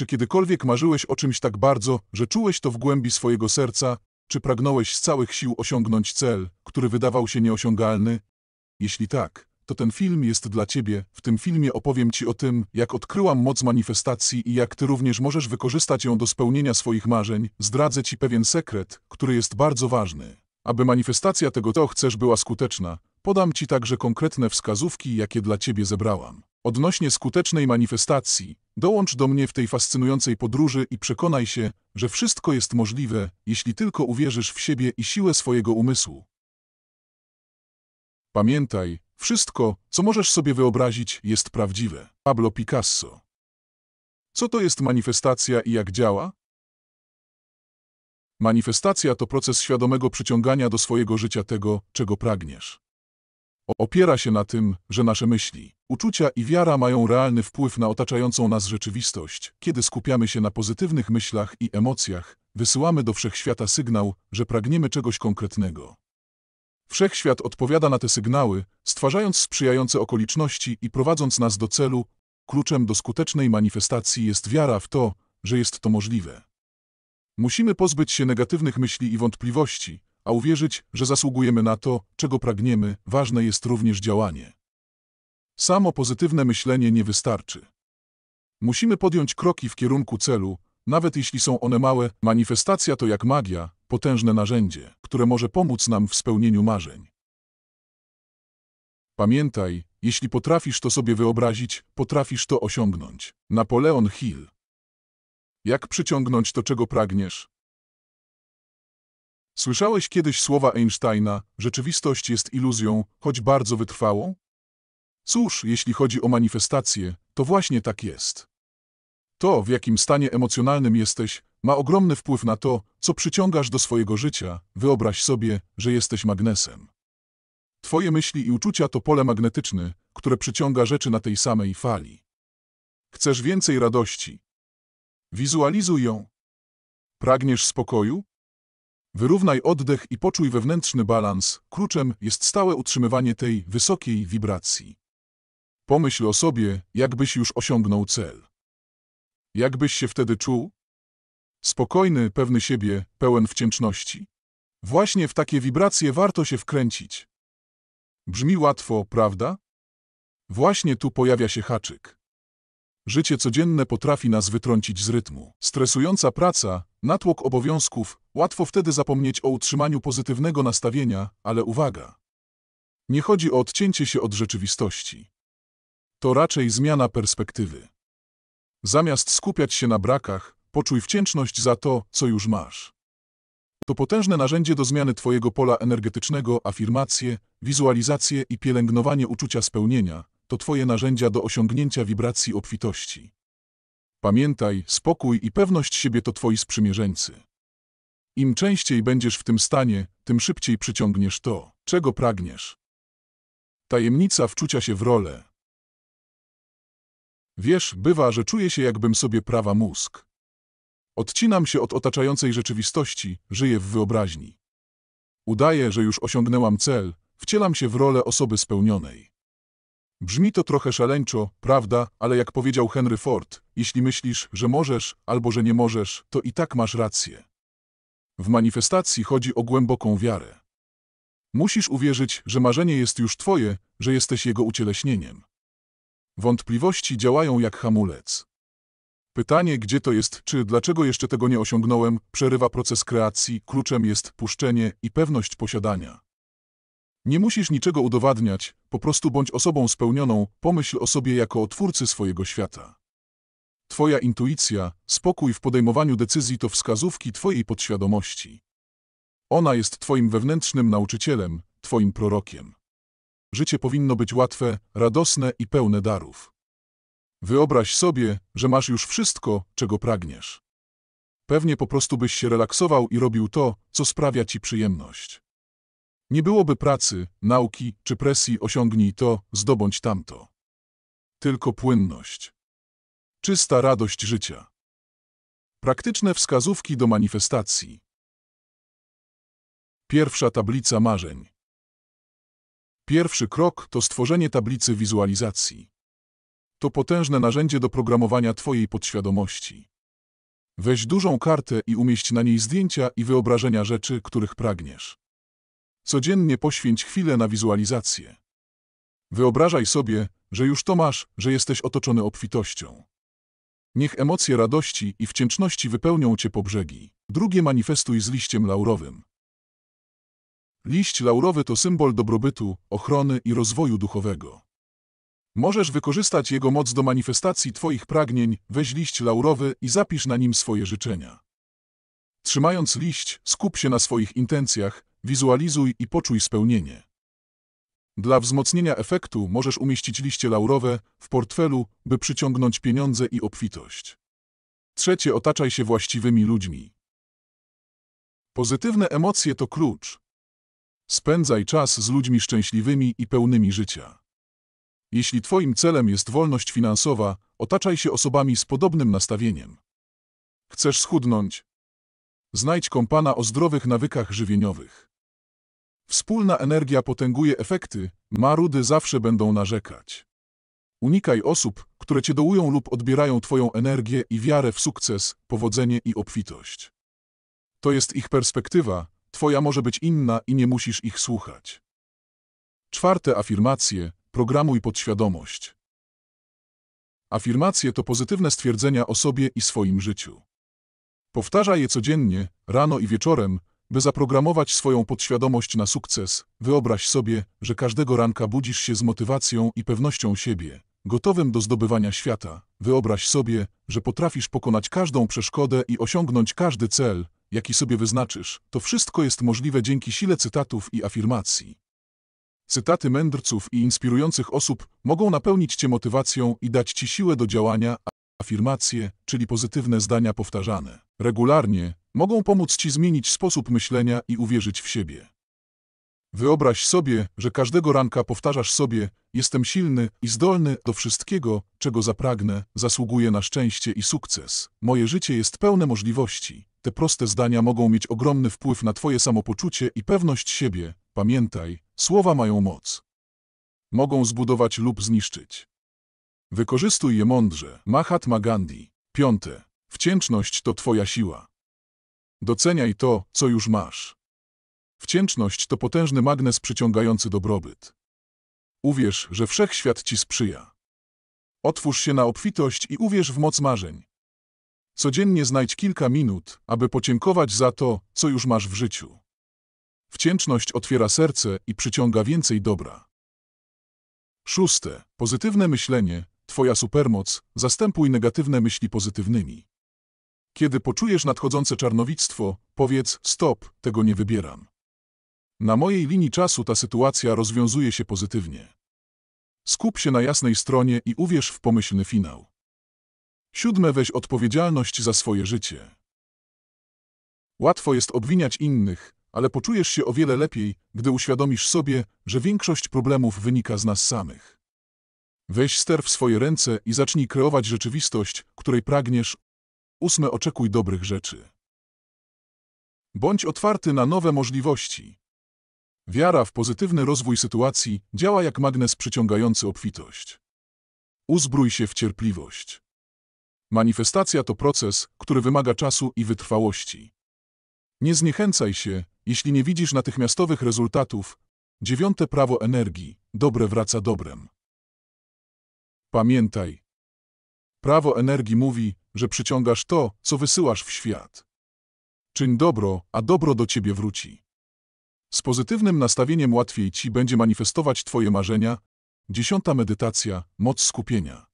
Czy kiedykolwiek marzyłeś o czymś tak bardzo, że czułeś to w głębi swojego serca? Czy pragnąłeś z całych sił osiągnąć cel, który wydawał się nieosiągalny? Jeśli tak, to ten film jest dla Ciebie. W tym filmie opowiem Ci o tym, jak odkryłam moc manifestacji i jak Ty również możesz wykorzystać ją do spełnienia swoich marzeń. Zdradzę Ci pewien sekret, który jest bardzo ważny. Aby manifestacja tego, co chcesz, była skuteczna, podam Ci także konkretne wskazówki, jakie dla Ciebie zebrałam. Odnośnie skutecznej manifestacji, Dołącz do mnie w tej fascynującej podróży i przekonaj się, że wszystko jest możliwe, jeśli tylko uwierzysz w siebie i siłę swojego umysłu. Pamiętaj, wszystko, co możesz sobie wyobrazić, jest prawdziwe. Pablo Picasso. Co to jest manifestacja i jak działa? Manifestacja to proces świadomego przyciągania do swojego życia tego, czego pragniesz. Opiera się na tym, że nasze myśli, Uczucia i wiara mają realny wpływ na otaczającą nas rzeczywistość. Kiedy skupiamy się na pozytywnych myślach i emocjach, wysyłamy do wszechświata sygnał, że pragniemy czegoś konkretnego. Wszechświat odpowiada na te sygnały, stwarzając sprzyjające okoliczności i prowadząc nas do celu. Kluczem do skutecznej manifestacji jest wiara w to, że jest to możliwe. Musimy pozbyć się negatywnych myśli i wątpliwości, a uwierzyć, że zasługujemy na to, czego pragniemy. Ważne jest również działanie. Samo pozytywne myślenie nie wystarczy. Musimy podjąć kroki w kierunku celu, nawet jeśli są one małe. Manifestacja to jak magia, potężne narzędzie, które może pomóc nam w spełnieniu marzeń. Pamiętaj, jeśli potrafisz to sobie wyobrazić, potrafisz to osiągnąć. Napoleon Hill Jak przyciągnąć to, czego pragniesz? Słyszałeś kiedyś słowa Einsteina, rzeczywistość jest iluzją, choć bardzo wytrwałą? Cóż, jeśli chodzi o manifestację, to właśnie tak jest. To, w jakim stanie emocjonalnym jesteś, ma ogromny wpływ na to, co przyciągasz do swojego życia. Wyobraź sobie, że jesteś magnesem. Twoje myśli i uczucia to pole magnetyczne, które przyciąga rzeczy na tej samej fali. Chcesz więcej radości? Wizualizuj ją. Pragniesz spokoju? Wyrównaj oddech i poczuj wewnętrzny balans. Kluczem jest stałe utrzymywanie tej wysokiej wibracji. Pomyśl o sobie, jakbyś już osiągnął cel. Jakbyś się wtedy czuł? Spokojny, pewny siebie, pełen wdzięczności. Właśnie w takie wibracje warto się wkręcić. Brzmi łatwo, prawda? Właśnie tu pojawia się haczyk. Życie codzienne potrafi nas wytrącić z rytmu. Stresująca praca, natłok obowiązków, łatwo wtedy zapomnieć o utrzymaniu pozytywnego nastawienia, ale uwaga! Nie chodzi o odcięcie się od rzeczywistości to raczej zmiana perspektywy. Zamiast skupiać się na brakach, poczuj wdzięczność za to, co już masz. To potężne narzędzie do zmiany Twojego pola energetycznego, afirmacje, wizualizacje i pielęgnowanie uczucia spełnienia to Twoje narzędzia do osiągnięcia wibracji obfitości. Pamiętaj, spokój i pewność siebie to Twoi sprzymierzeńcy. Im częściej będziesz w tym stanie, tym szybciej przyciągniesz to, czego pragniesz. Tajemnica wczucia się w rolę Wiesz, bywa, że czuję się jakbym sobie prawa mózg. Odcinam się od otaczającej rzeczywistości, żyję w wyobraźni. Udaję, że już osiągnęłam cel, wcielam się w rolę osoby spełnionej. Brzmi to trochę szaleńczo, prawda, ale jak powiedział Henry Ford, jeśli myślisz, że możesz albo że nie możesz, to i tak masz rację. W manifestacji chodzi o głęboką wiarę. Musisz uwierzyć, że marzenie jest już twoje, że jesteś jego ucieleśnieniem. Wątpliwości działają jak hamulec. Pytanie, gdzie to jest, czy dlaczego jeszcze tego nie osiągnąłem, przerywa proces kreacji, kluczem jest puszczenie i pewność posiadania. Nie musisz niczego udowadniać, po prostu bądź osobą spełnioną, pomyśl o sobie jako o twórcy swojego świata. Twoja intuicja, spokój w podejmowaniu decyzji to wskazówki Twojej podświadomości. Ona jest Twoim wewnętrznym nauczycielem, Twoim prorokiem. Życie powinno być łatwe, radosne i pełne darów. Wyobraź sobie, że masz już wszystko, czego pragniesz. Pewnie po prostu byś się relaksował i robił to, co sprawia ci przyjemność. Nie byłoby pracy, nauki czy presji osiągnij to, zdobądź tamto. Tylko płynność. Czysta radość życia. Praktyczne wskazówki do manifestacji. Pierwsza tablica marzeń. Pierwszy krok to stworzenie tablicy wizualizacji. To potężne narzędzie do programowania Twojej podświadomości. Weź dużą kartę i umieść na niej zdjęcia i wyobrażenia rzeczy, których pragniesz. Codziennie poświęć chwilę na wizualizację. Wyobrażaj sobie, że już to masz, że jesteś otoczony obfitością. Niech emocje radości i wdzięczności wypełnią cię po brzegi. Drugie manifestuj z liściem laurowym. Liść laurowy to symbol dobrobytu, ochrony i rozwoju duchowego. Możesz wykorzystać jego moc do manifestacji Twoich pragnień, weź liść laurowy i zapisz na nim swoje życzenia. Trzymając liść, skup się na swoich intencjach, wizualizuj i poczuj spełnienie. Dla wzmocnienia efektu możesz umieścić liście laurowe w portfelu, by przyciągnąć pieniądze i obfitość. Trzecie, otaczaj się właściwymi ludźmi. Pozytywne emocje to klucz, Spędzaj czas z ludźmi szczęśliwymi i pełnymi życia. Jeśli Twoim celem jest wolność finansowa, otaczaj się osobami z podobnym nastawieniem. Chcesz schudnąć? Znajdź kompana o zdrowych nawykach żywieniowych. Wspólna energia potęguje efekty, marudy zawsze będą narzekać. Unikaj osób, które cię dołują lub odbierają Twoją energię i wiarę w sukces, powodzenie i obfitość. To jest ich perspektywa, twoja może być inna i nie musisz ich słuchać. Czwarte afirmacje, programuj podświadomość. Afirmacje to pozytywne stwierdzenia o sobie i swoim życiu. Powtarzaj je codziennie, rano i wieczorem, by zaprogramować swoją podświadomość na sukces, wyobraź sobie, że każdego ranka budzisz się z motywacją i pewnością siebie, gotowym do zdobywania świata. Wyobraź sobie, że potrafisz pokonać każdą przeszkodę i osiągnąć każdy cel, jaki sobie wyznaczysz, to wszystko jest możliwe dzięki sile cytatów i afirmacji. Cytaty mędrców i inspirujących osób mogą napełnić Cię motywacją i dać Ci siłę do działania, a afirmacje, czyli pozytywne zdania powtarzane regularnie, mogą pomóc Ci zmienić sposób myślenia i uwierzyć w siebie. Wyobraź sobie, że każdego ranka powtarzasz sobie: Jestem silny i zdolny do wszystkiego, czego zapragnę, zasługuję na szczęście i sukces. Moje życie jest pełne możliwości. Te proste zdania mogą mieć ogromny wpływ na Twoje samopoczucie i pewność siebie. Pamiętaj, słowa mają moc. Mogą zbudować lub zniszczyć. Wykorzystuj je mądrze. Mahatma Gandhi. Piąte. Wdzięczność to Twoja siła. Doceniaj to, co już masz. Wdzięczność to potężny magnes przyciągający dobrobyt. Uwierz, że wszechświat Ci sprzyja. Otwórz się na obfitość i uwierz w moc marzeń. Codziennie znajdź kilka minut, aby podziękować za to, co już masz w życiu. Wdzięczność otwiera serce i przyciąga więcej dobra. Szóste. Pozytywne myślenie, Twoja supermoc, zastępuj negatywne myśli pozytywnymi. Kiedy poczujesz nadchodzące czarnowictwo, powiedz stop, tego nie wybieram. Na mojej linii czasu ta sytuacja rozwiązuje się pozytywnie. Skup się na jasnej stronie i uwierz w pomyślny finał. Siódme, weź odpowiedzialność za swoje życie. Łatwo jest obwiniać innych, ale poczujesz się o wiele lepiej, gdy uświadomisz sobie, że większość problemów wynika z nas samych. Weź ster w swoje ręce i zacznij kreować rzeczywistość, której pragniesz. Ósme, oczekuj dobrych rzeczy. Bądź otwarty na nowe możliwości. Wiara w pozytywny rozwój sytuacji działa jak magnes przyciągający obfitość. Uzbrój się w cierpliwość. Manifestacja to proces, który wymaga czasu i wytrwałości. Nie zniechęcaj się, jeśli nie widzisz natychmiastowych rezultatów. Dziewiąte prawo energii. Dobre wraca dobrem. Pamiętaj. Prawo energii mówi, że przyciągasz to, co wysyłasz w świat. Czyń dobro, a dobro do ciebie wróci. Z pozytywnym nastawieniem łatwiej ci będzie manifestować twoje marzenia. Dziesiąta medytacja, moc skupienia.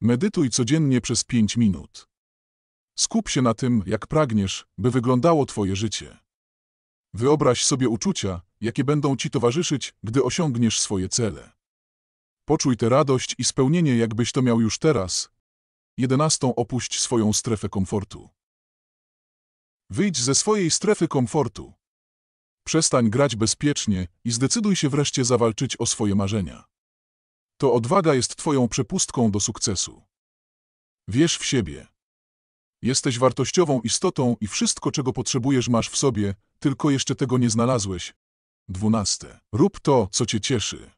Medytuj codziennie przez 5 minut. Skup się na tym, jak pragniesz, by wyglądało Twoje życie. Wyobraź sobie uczucia, jakie będą Ci towarzyszyć, gdy osiągniesz swoje cele. Poczuj tę radość i spełnienie, jakbyś to miał już teraz. 11. Opuść swoją strefę komfortu. Wyjdź ze swojej strefy komfortu. Przestań grać bezpiecznie i zdecyduj się wreszcie zawalczyć o swoje marzenia to odwaga jest Twoją przepustką do sukcesu. Wierz w siebie. Jesteś wartościową istotą i wszystko, czego potrzebujesz, masz w sobie, tylko jeszcze tego nie znalazłeś. 12. Rób to, co Cię cieszy.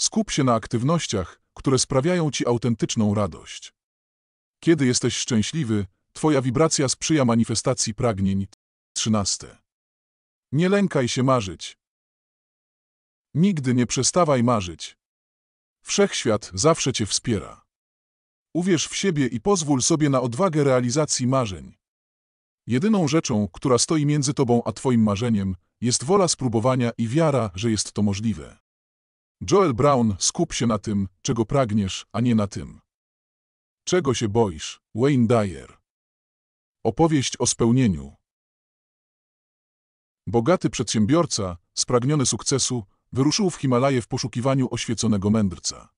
Skup się na aktywnościach, które sprawiają Ci autentyczną radość. Kiedy jesteś szczęśliwy, Twoja wibracja sprzyja manifestacji pragnień. 13. Nie lękaj się marzyć. Nigdy nie przestawaj marzyć. Wszechświat zawsze Cię wspiera. Uwierz w siebie i pozwól sobie na odwagę realizacji marzeń. Jedyną rzeczą, która stoi między Tobą a Twoim marzeniem, jest wola spróbowania i wiara, że jest to możliwe. Joel Brown, skup się na tym, czego pragniesz, a nie na tym. Czego się boisz? Wayne Dyer. Opowieść o spełnieniu. Bogaty przedsiębiorca, spragniony sukcesu, wyruszył w Himalaje w poszukiwaniu oświeconego mędrca.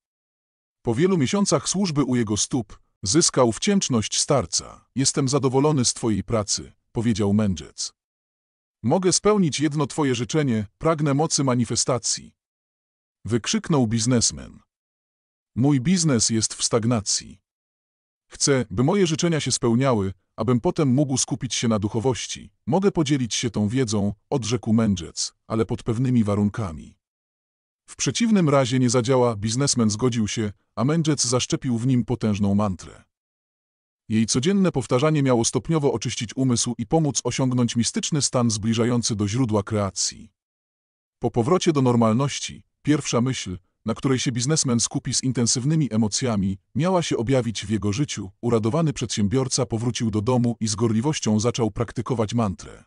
Po wielu miesiącach służby u jego stóp zyskał wdzięczność starca. Jestem zadowolony z twojej pracy, powiedział mędrzec. Mogę spełnić jedno twoje życzenie, pragnę mocy manifestacji. Wykrzyknął biznesmen. Mój biznes jest w stagnacji. Chcę, by moje życzenia się spełniały, abym potem mógł skupić się na duchowości. Mogę podzielić się tą wiedzą, odrzekł mędrzec, ale pod pewnymi warunkami. W przeciwnym razie nie zadziała, biznesmen zgodził się, a mędrzec zaszczepił w nim potężną mantrę. Jej codzienne powtarzanie miało stopniowo oczyścić umysł i pomóc osiągnąć mistyczny stan zbliżający do źródła kreacji. Po powrocie do normalności, pierwsza myśl, na której się biznesmen skupi z intensywnymi emocjami, miała się objawić w jego życiu. Uradowany przedsiębiorca powrócił do domu i z gorliwością zaczął praktykować mantrę.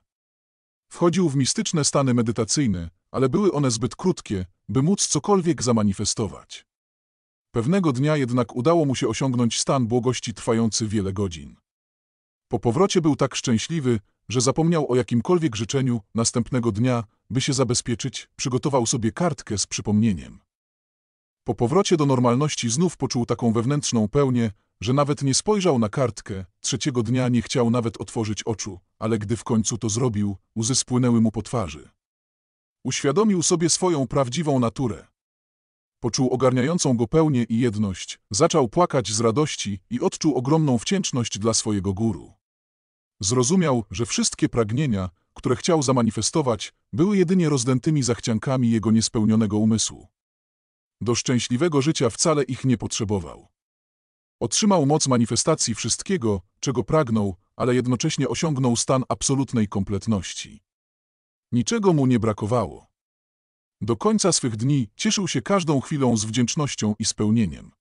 Wchodził w mistyczne stany medytacyjne, ale były one zbyt krótkie, by móc cokolwiek zamanifestować. Pewnego dnia jednak udało mu się osiągnąć stan błogości trwający wiele godzin. Po powrocie był tak szczęśliwy, że zapomniał o jakimkolwiek życzeniu, następnego dnia, by się zabezpieczyć, przygotował sobie kartkę z przypomnieniem. Po powrocie do normalności znów poczuł taką wewnętrzną pełnię, że nawet nie spojrzał na kartkę, trzeciego dnia nie chciał nawet otworzyć oczu, ale gdy w końcu to zrobił, łzy spłynęły mu po twarzy. Uświadomił sobie swoją prawdziwą naturę. Poczuł ogarniającą go pełnię i jedność, zaczął płakać z radości i odczuł ogromną wdzięczność dla swojego guru. Zrozumiał, że wszystkie pragnienia, które chciał zamanifestować, były jedynie rozdętymi zachciankami jego niespełnionego umysłu. Do szczęśliwego życia wcale ich nie potrzebował. Otrzymał moc manifestacji wszystkiego, czego pragnął, ale jednocześnie osiągnął stan absolutnej kompletności. Niczego mu nie brakowało. Do końca swych dni cieszył się każdą chwilą z wdzięcznością i spełnieniem.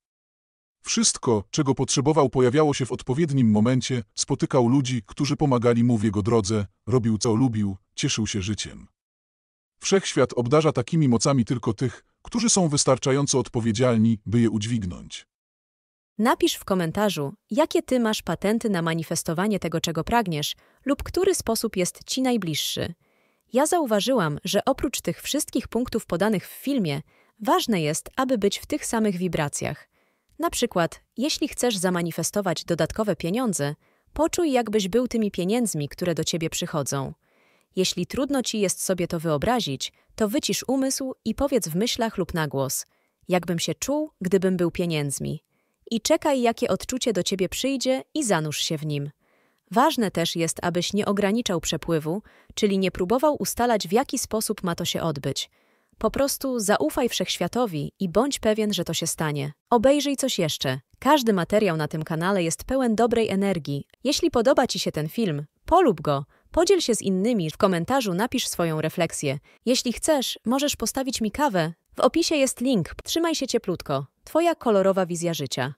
Wszystko, czego potrzebował, pojawiało się w odpowiednim momencie, spotykał ludzi, którzy pomagali mu w jego drodze, robił co lubił, cieszył się życiem. Wszechświat obdarza takimi mocami tylko tych, którzy są wystarczająco odpowiedzialni, by je udźwignąć. Napisz w komentarzu, jakie ty masz patenty na manifestowanie tego, czego pragniesz, lub który sposób jest ci najbliższy. Ja zauważyłam, że oprócz tych wszystkich punktów podanych w filmie, ważne jest, aby być w tych samych wibracjach. Na przykład, jeśli chcesz zamanifestować dodatkowe pieniądze, poczuj, jakbyś był tymi pieniędzmi, które do ciebie przychodzą. Jeśli trudno ci jest sobie to wyobrazić, to wycisz umysł i powiedz w myślach lub na głos: Jakbym się czuł, gdybym był pieniędzmi. I czekaj, jakie odczucie do ciebie przyjdzie, i zanurz się w nim. Ważne też jest, abyś nie ograniczał przepływu, czyli nie próbował ustalać, w jaki sposób ma to się odbyć. Po prostu zaufaj wszechświatowi i bądź pewien, że to się stanie. Obejrzyj coś jeszcze. Każdy materiał na tym kanale jest pełen dobrej energii. Jeśli podoba Ci się ten film, polub go. Podziel się z innymi, w komentarzu napisz swoją refleksję. Jeśli chcesz, możesz postawić mi kawę. W opisie jest link. Trzymaj się cieplutko. Twoja kolorowa wizja życia.